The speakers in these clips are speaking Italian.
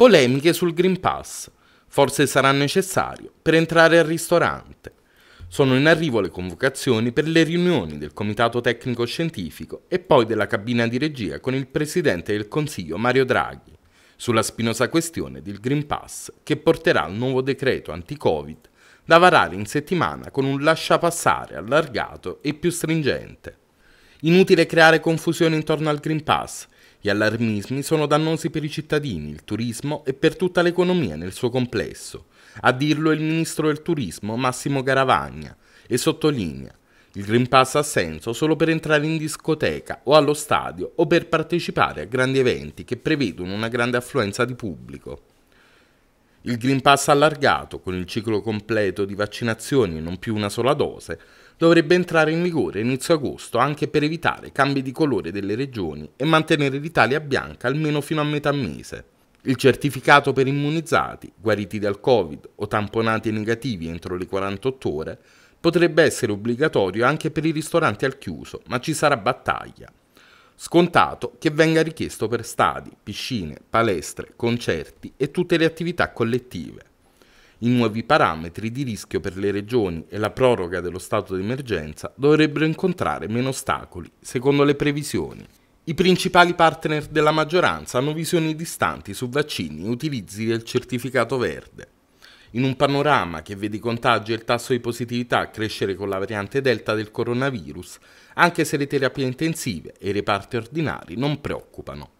Polemiche sul Green Pass. Forse sarà necessario per entrare al ristorante. Sono in arrivo le convocazioni per le riunioni del Comitato Tecnico Scientifico e poi della cabina di regia con il Presidente del Consiglio Mario Draghi sulla spinosa questione del Green Pass che porterà al nuovo decreto anti-Covid da varare in settimana con un lasciapassare allargato e più stringente. Inutile creare confusione intorno al Green Pass, gli allarmismi sono dannosi per i cittadini, il turismo e per tutta l'economia nel suo complesso. A dirlo è il ministro del turismo Massimo Garavagna e sottolinea il Green Pass ha senso solo per entrare in discoteca o allo stadio o per partecipare a grandi eventi che prevedono una grande affluenza di pubblico. Il Green Pass allargato, con il ciclo completo di vaccinazioni e non più una sola dose, dovrebbe entrare in vigore inizio agosto anche per evitare cambi di colore delle regioni e mantenere l'Italia bianca almeno fino a metà mese. Il certificato per immunizzati, guariti dal Covid o tamponati negativi entro le 48 ore potrebbe essere obbligatorio anche per i ristoranti al chiuso, ma ci sarà battaglia. Scontato che venga richiesto per stadi, piscine, palestre, concerti e tutte le attività collettive. I nuovi parametri di rischio per le regioni e la proroga dello stato d'emergenza dovrebbero incontrare meno ostacoli, secondo le previsioni. I principali partner della maggioranza hanno visioni distanti su vaccini e utilizzi del certificato verde. In un panorama che vede i contagi e il tasso di positività crescere con la variante delta del coronavirus, anche se le terapie intensive e i reparti ordinari non preoccupano.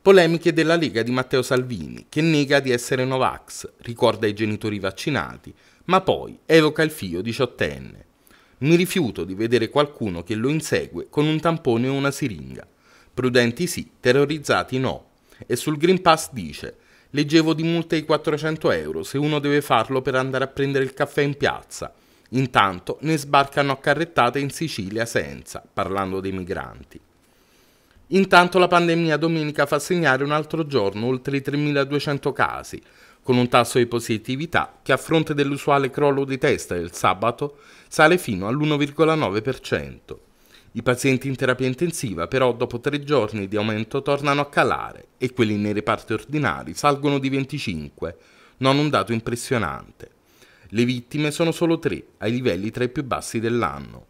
Polemiche della Lega di Matteo Salvini, che nega di essere Novax, ricorda i genitori vaccinati, ma poi evoca il figlio diciottenne. Mi rifiuto di vedere qualcuno che lo insegue con un tampone o una siringa. Prudenti sì, terrorizzati no. E sul Green Pass dice Leggevo di multe i 400 euro se uno deve farlo per andare a prendere il caffè in piazza. Intanto ne sbarcano a carrettate in Sicilia senza, parlando dei migranti. Intanto la pandemia domenica fa segnare un altro giorno oltre i 3.200 casi, con un tasso di positività che a fronte dell'usuale crollo di testa del sabato sale fino all'1,9%. I pazienti in terapia intensiva però dopo tre giorni di aumento tornano a calare e quelli nei reparti ordinari salgono di 25, non un dato impressionante. Le vittime sono solo tre, ai livelli tra i più bassi dell'anno.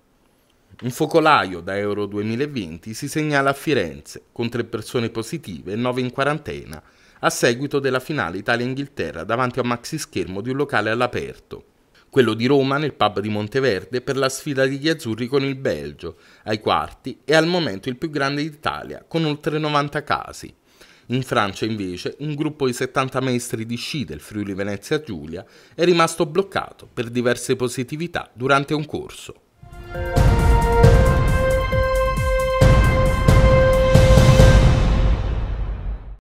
Un focolaio da Euro 2020 si segnala a Firenze, con tre persone positive e nove in quarantena, a seguito della finale Italia-Inghilterra davanti a un maxi schermo di un locale all'aperto quello di Roma nel pub di Monteverde per la sfida degli azzurri con il Belgio, ai quarti e al momento il più grande d'Italia, con oltre 90 casi. In Francia invece un gruppo di 70 maestri di sci del Friuli Venezia Giulia è rimasto bloccato per diverse positività durante un corso.